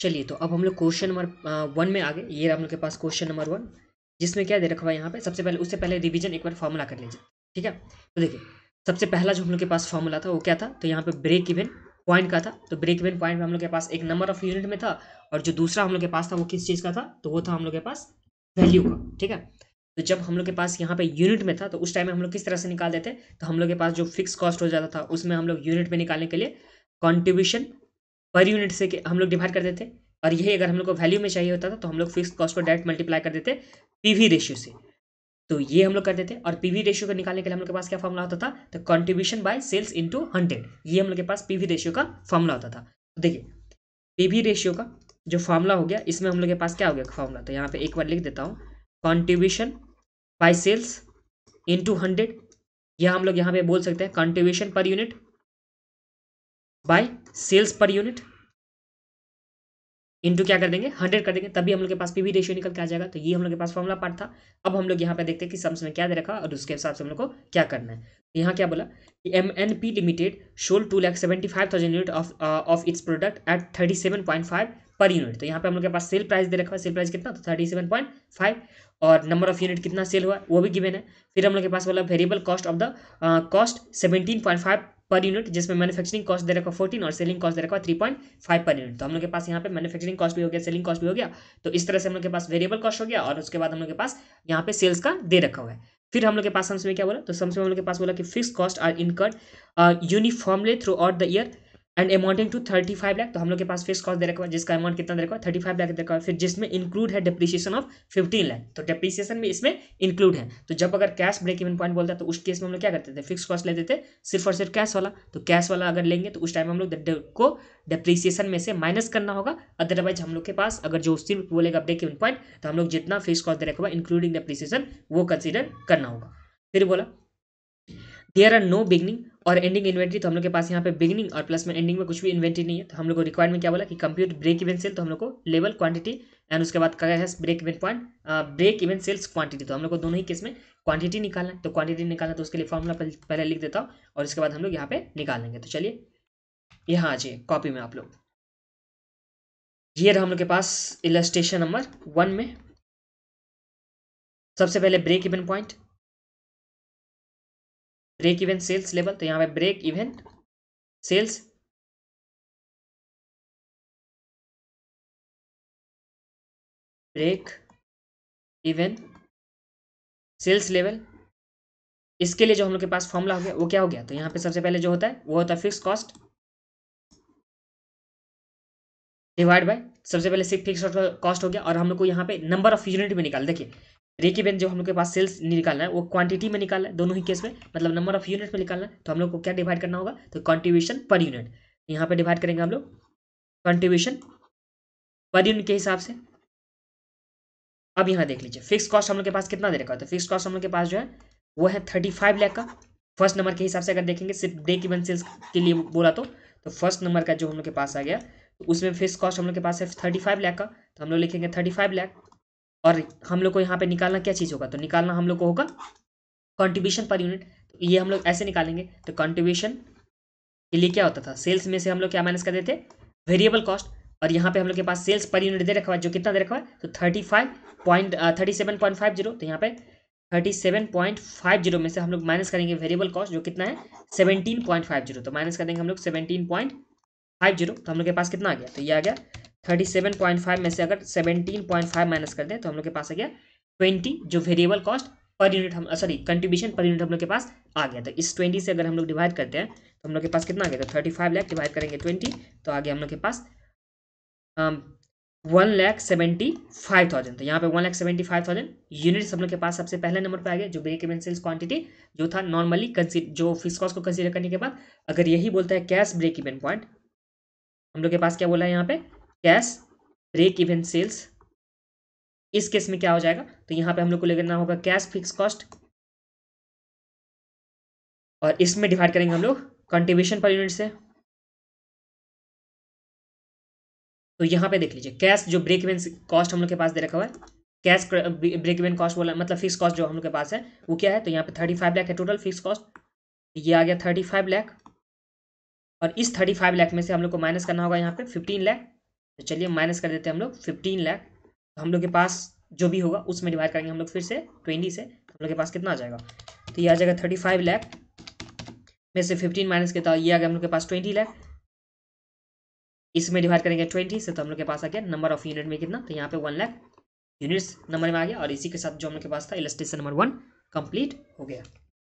चलिए तो अब हम लोग क्वेश्चन नंबर वन में आ गए ये हम लोग के पास क्वेश्चन नंबर वन जिसमें क्या दे रखा हुआ यहाँ पे सबसे पहले उससे पहले रिवीजन एक बार फॉर्मूला कर लीजिए ठीक है तो देखिए सबसे पहला जो हम लोग के पास फॉर्मूला था वो क्या था तो यहाँ पे ब्रेक इवेंट पॉइंट का था तो ब्रेक इवेंट पॉइंट में हम लोग के पास एक नंबर ऑफ यूनिट में था और जो दूसरा हम लोग के पास था वो किस चीज़ का था तो वो था हम लोग के पास वैल्यू का ठीक है तो जब हम लोग के पास यहाँ पे यूनिट में था तो उस टाइम में हम लोग किस तरह से निकाल देते तो हम लोग के पास जो फिक्स कॉस्ट हो जाता था उसमें हम लोग यूनिट में निकालने के लिए कॉन्ट्रीब्यूशन पर यूनिट से हम लोग डिवाइड कर देते और यही अगर हम लोग को वैल्यू में चाहिए होता था तो हम लोग फिक्स कॉस्ट को डायरेक्ट मल्टीप्लाई कर देते पीवी रेशियो से तो ये हम लोग कर देते और पीवी रेशियो को निकालने के लिए हम लोग के पास क्या फॉर्मूला होता था तो contribution by sales into hundred ये हम लोग के पास पीवी रेशियो का फॉर्मूला होता था तो देखिए पीवी रेशियो का जो फॉर्मूला हो गया इसमें हम लोग के पास क्या हो गया फॉर्मूला तो यहाँ पे एक बार लिख देता हूँ contribution by sales into hundred यह हम लोग यहाँ पे बोल सकते हैं contribution per unit by sales per unit into क्या कर देंगे हंड्रेड कर देंगे तभी हम लोग के पास पीवी रेशियो निकल के आ जाएगा तो ये हम लोग के पास फॉर्मुला पार्ट था अब हम लोग यहाँ पे देखते हैं कि सम्स में क्या दे रखा और उसके हिसाब से हम लोग को क्या करना है तो यहाँ क्या बोला कि M N P limited sold two lakh seventy five thousand unit of of its product at thirty seven point five per unit तो यहाँ पे हम लोग के पास सेल प्राइस दे रखा है सेल प्राइस कितना तो थर्टी सेवन पॉइंट फाइव और नंबर ऑफ यूनिट कितना सेल हुआ वो भी गिवन है फिर हम लोग के पास बोला variable cost of the cost seventeen point five per unit जिसमें मैन्युफैक्चरिंग कॉस्ट दे रखा फोर्टीन और सेलिंग कॉस्ट दे रखा three point five per unit तो हम लोग के पास यहाँ पे मैन्युफैक्चरिंग कॉस्ट भी हो गया सेलिंग कॉस्ट भी हो गया तो इस तरह से हम लोग के पास वेरिएबल कॉस्ट हो गया और उसके बाद हम लोग के पास यहाँ पे सेल्स का दे रखा हुआ है फिर हम लोग के पास सम्स में क्या बोला तो सबसे में हम लोग के पास बोला कि fix cost are incurred uniformly throughout the year and amounting to thirty five lakh तो हम लोग के पास फिक्स कॉस्ट दे रखा है जिसका अमाउंट कितना दे रखा है थर्टी फाइव लाख दे रखा है फिर जिसमें इंक्लूड है डिप्रिशिएशन ऑफ फिफ्टीन लाख तो डिप्रिशिएशन भी इसमें इंक्लूड है तो जब अगर कैश ब्रेक इवन पॉइंट बोलता है तो उस केस में हम लोग क्या करते थे फिक्स कॉस्ट लेते थे सिर्फ और सिर्फ कैश वाला तो कैश वाला अगर लेंगे तो उस टाइम हम लोग को डिप्रिसिएशन में से माइनस करना होगा अदरवाइज हम लोग के पास अगर जो सिर्फ बोलेगा ब्रेक इवन पॉइंट तो हम लोग जितना फिक्स कॉस्ट दे रखा हुआ इंक्लूडिंग डिप्रिसिएशन वो कंसिडर करना होगा फिर बोला देयर आर नो बिगनिंग और एंडिंग इन्वेंट्री तो हम लोग के पास यहाँ पे बिगनिंग और प्लस में एंडिंग में कुछ भी इन्वेंट्री नहीं है तो हम लोग को रिक्वायरमेंट क्या बोला कि कंप्यूट ब्रेक इवेंट सेल तो हम लोग को लेवल क्वांटिटी एंड उसके बाद क्या है break even point break event sales quantity तो हम लोग को दोनों ही केस में क्वांटिटी निकालना है तो क्वांटिटी निकालना तो उसके लिए फॉर्मूला पहले लिख देता हूँ और इसके बाद हम लोग यहाँ पे निकाल लेंगे तो चलिए यहाँ आ जाइए कॉपी में आप लोग ये रहा हम लोग के पास इलस्ट्रेशन नंबर वन में सबसे पहले break even point break event sales level तो यहाँ पे break event sales break event sales level इसके लिए जो हम लोग के पास फॉर्मूला हो गया वो क्या हो गया तो यहाँ पे सबसे पहले जो होता है वो होता है फिक्स कॉस्ट डिवाइड बाय सबसे पहले सिर्फ फिक्स कॉस्ट हो गया और हम लोग को यहाँ पे नंबर ऑफ यूनिट भी निकाल देखिए ब्रेक इवन जो हम लोग के पास सेल्स निकालना है वो क्वांटिटी में निकालना है दोनों ही केस में मतलब नंबर ऑफ यूनिट में निकालना है तो हम लोग को क्या डिवाइड करना होगा तो कॉन्ट्रीब्यूशन पर यूनिट यहाँ पे डिवाइड करेंगे हम लोग कॉन्ट्रीब्यूशन पर यूनिट के हिसाब से अब यहाँ देख लीजिए फिक्स कॉस्ट हम लोग के पास कितना दे रखा तो फिक्स कॉस्ट हम लोग के पास जो है वो है थर्टी फाइव लैख का फर्स्ट नंबर के हिसाब से अगर देखेंगे सिर्फ ब्रेक इवन सेल्स के लिए बोला तो तो फर्स्ट नंबर का जो हम लोग के पास आ गया तो उसमें फिक्स कॉस्ट हम लोग के पास है थर्टी फाइव लैख का तो हम लोग लिखेंगे थर्टी फाइव लैख और हम लोग को यहाँ पे निकालना क्या चीज़ होगा तो निकालना हम लोग को होगा कंट्रीब्यूशन पर यूनिट तो ये हम लोग ऐसे निकालेंगे तो कंट्रीब्यूशन के लिए क्या होता था सेल्स में से हम लोग क्या माइनस कर देते वेरिएबल कॉस्ट और यहाँ पे हम लोग के पास सेल्स पर यूनिट दे रखा है जो कितना दे रखा है तो thirty five point thirty seven point five zero तो यहाँ पे thirty seven point five zero में से हम लोग माइनस करेंगे वेरिएबल कॉस्ट जो कितना है सेवनटीन पॉइंट फाइव जीरो तो माइनस कर देंगे हम लोग सेवनटीन पॉइंट फाइव जीरो तो हम लोग के पास कितना आ गया तो ये आ गया थर्टी सेवन पॉइंट फाइव में से अगर सेवनटीन पॉइंट फाइव माइनस कर दें तो हम लोग के पास आ गया ट्वेंटी जो वेरिएबल कॉस्ट पर यूनिट हम सॉरी कंट्रीब्यूशन पर यूनिट हम लोग के पास आ गया तो इस ट्वेंटी से अगर हम लोग डिवाइड करते हैं तो हम लोग के पास कितना आ गया तो थर्टी फाइव लैख डिवाइड करेंगे ट्वेंटी तो आ गया हम लोग के पास one lakh seventy five thousand तो यहाँ पे one lakh seventy five thousand units हम लोग के पास सबसे पहले नंबर पे आ गया जो ब्रेक इवन सेल्स क्वांटिटी जो था नॉर्मली जो फिक्स कॉस्ट को कंसिडर करने के बाद अगर यही बोलता है कैश ब्रेक इवन पॉइंट हम लोग के पास क्या बोला है यहाँ पे कैश ब्रेक इवन सेल्स इस केस में क्या हो जाएगा तो यहां पे हम लोग को लेना होगा कैश फिक्स कॉस्ट और इसमें डिवाइड करेंगे हम लोग कंट्रीब्यूशन पर यूनिट से तो यहाँ पे देख लीजिए कैश जो ब्रेक इवन कॉस्ट हम लोग के पास दे रखा हुआ है कैश ब्रेक इवन कॉस्ट बोला मतलब फिक्स कॉस्ट जो हम लोग के पास है वो क्या है तो यहाँ पे थर्टी फाइव लैख है टोटल फिक्स कॉस्ट ये आ गया थर्टी फाइव लैख और इस थर्टी फाइव लैख में से हम लोग को माइनस करना होगा यहाँ पे फिफ्टीन लैख तो चलिए माइनस कर देते हैं हम लोग फिफ्टीन तो हम लोग के पास जो भी होगा उसमें डिवाइड करेंगे हम लोग फिर से ट्वेंटी से तो हम लोग के पास कितना आ जाएगा तो ये आ जाएगा थर्टी फाइव लैख में से फिफ्टीन माइनस कितना ये आ गया हम लोग के पास ट्वेंटी लैख इसमें डिवाइड करेंगे ट्वेंटी से तो हम लोग के पास आ गया नंबर ऑफ यूनिट में कितना तो यहाँ पे वन लैख यूनिट्स नंबर में आ गया और इसी के साथ जो हम लोग के पास था इलस्ट्रेशन नंबर वन कंप्लीट हो गया